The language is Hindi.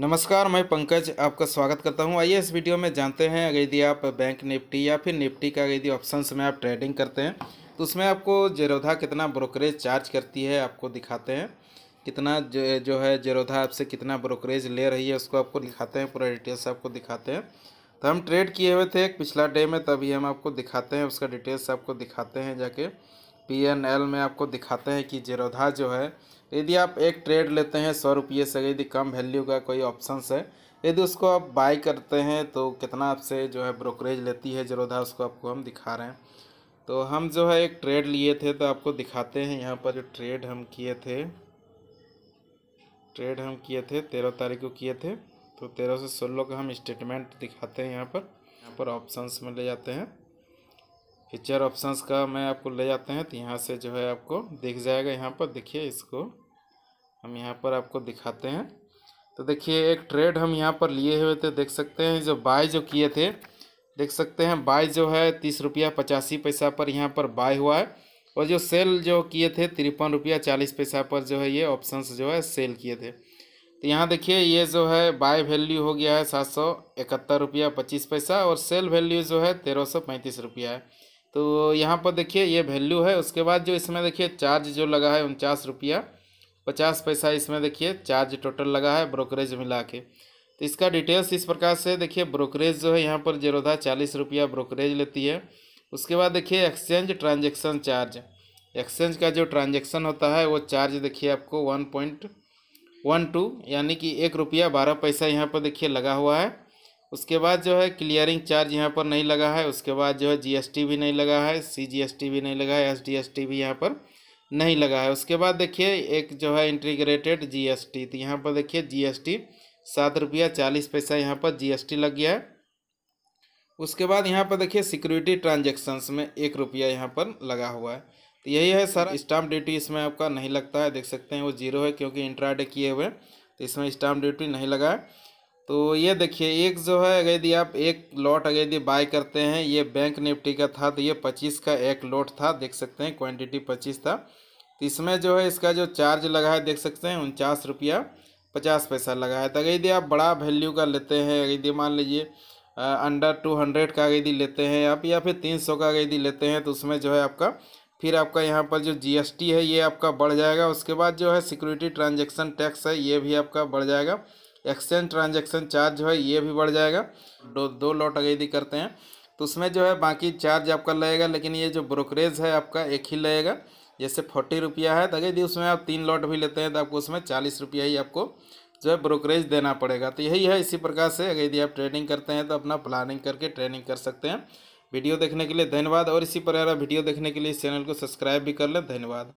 नमस्कार मैं पंकज आपका स्वागत करता हूं आइए इस वीडियो में जानते हैं अगर यदि आप बैंक निफ्टी या फिर निफ्टी का यदि ऑप्शन में आप ट्रेडिंग करते हैं तो उसमें आपको जेरोधा कितना ब्रोकरेज चार्ज करती है आपको दिखाते हैं कितना जो, जो है जेरोधा आपसे कितना ब्रोकरेज ले रही है उसको आपको दिखाते हैं पूरा डिटेल्स आपको दिखाते हैं तो हम ट्रेड किए हुए थे पिछला डे में तभी हम आपको दिखाते हैं उसका डिटेल्स आपको दिखाते हैं जाके पी एन एल में आपको दिखाते हैं कि जीरोधा जो है यदि आप एक ट्रेड लेते हैं सौ रुपये से यदि कम वैल्यू का कोई ऑप्शन है यदि उसको आप बाई करते हैं तो कितना आपसे जो है ब्रोकरेज लेती है जेरोधा उसको आपको हम दिखा रहे हैं तो हम जो है एक ट्रेड लिए थे तो आपको दिखाते हैं यहाँ पर जो ट्रेड हम किए थे ट्रेड हम किए थे तेरह तारीख को किए थे तो तेरह से सोलह का हम स्टेटमेंट दिखाते हैं यहाँ पर यहाँ पर ऑप्शंस में ले जाते हैं फीचर ऑप्शंस का मैं आपको ले जाते हैं तो यहाँ से जो है आपको दिख जाएगा यहाँ पर देखिए इसको हम यहाँ पर आपको दिखाते हैं तो देखिए एक ट्रेड हम यहाँ पर लिए हुए थे देख सकते हैं जो बाय जो किए थे देख सकते हैं बाय जो है तीस रुपया पचासी पैसा पर यहाँ पर बाय हुआ है और जो सेल जो किए थे तिरपन रुपया चालीस पैसा पर जो है ये ऑप्शंस जो है सेल किए थे तो यहाँ देखिए ये जो है बाय वैल्यू हो गया है सात सौ इकहत्तर रुपया पच्चीस पैसा और सेल वैल्यू जो है तेरह सौ पैंतीस रुपया है तो यहाँ पर देखिए ये वैल्यू है उसके बाद जो इसमें देखिए चार्ज जो लगा है उनचास रुपया पचास पैसा इसमें देखिए चार्ज टोटल लगा है ब्रोकरेज मिला के तो इसका डिटेल्स इस प्रकार से देखिए ब्रोकरेज जो है यहाँ पर जीरोधा चालीस रुपया ब्रोकरेज लेती है उसके बाद देखिए एक्सचेंज ट्रांजेक्शन चार्ज एक्सचेंज का जो ट्रांजेक्शन होता है वो चार्ज देखिए आपको वन पॉइंट वन टू यानी कि एक रुपया बारह पैसा यहाँ पर देखिए लगा हुआ है उसके बाद जो है क्लियरिंग चार्ज यहाँ पर नहीं लगा है उसके बाद जो है जीएसटी भी नहीं लगा है सीजीएसटी भी नहीं लगा है एसडीएसटी भी यहाँ पर नहीं लगा है उसके बाद देखिए एक जो है इंटीग्रेटेड जीएसटी तो यहाँ पर देखिए जीएसटी सात रुपया चालीस पैसा यहाँ पर जीएसटी लग गया है उसके बाद यहाँ पर देखिए सिक्योरिटी ट्रांजेक्शन्स में एक रुपया यहाँ पर लगा हुआ है तो यही है सर स्टाम्प ड्यूटी इसमें आपका नहीं लगता है देख सकते हैं वो जीरो है क्योंकि इंट्राडे किए हुए तो इसमें स्टाम्प ड्यूटी नहीं लगा है तो ये देखिए एक जो है अगर यदि आप एक लॉट अगर यदि बाय करते हैं ये बैंक निफ्टी का था तो ये पच्चीस का एक लॉट था देख सकते हैं क्वांटिटी पच्चीस था तो इसमें जो है इसका जो चार्ज लगा है देख सकते हैं उनचास रुपया पचास पैसा लगा है तो अगर यदि आप बड़ा वैल्यू का लेते हैं अगर यदि मान लीजिए अंडर टू हंड्रेड का यदि लेते हैं आप या फिर तीन सौ का यदि लेते हैं तो उसमें जो है आपका फिर आपका यहाँ पर जो टी है ये आपका बढ़ जाएगा उसके बाद जो है सिक्योरिटी ट्रांजेक्शन टैक्स है ये भी आपका बढ़ जाएगा एक्सचेंज ट्रांजेक्शन चार्ज जो है ये भी बढ़ जाएगा दो दो लॉट अगर यदि करते हैं तो उसमें जो है बाकी चार्ज आपका लगेगा लेकिन ये जो ब्रोकरेज है आपका एक ही लगेगा जैसे फोर्टी रुपया है तो यदि उसमें आप तीन लॉट भी लेते हैं तो आपको उसमें चालीस रुपया ही आपको जो है ब्रोकरेज देना पड़ेगा तो यही है इसी प्रकार से अगर यदि आप ट्रेडिंग करते हैं तो अपना प्लानिंग करके ट्रेडिंग कर सकते हैं वीडियो देखने के लिए धन्यवाद और इसी प्रकार वीडियो देखने के लिए इस चैनल को सब्सक्राइब भी कर लें धन्यवाद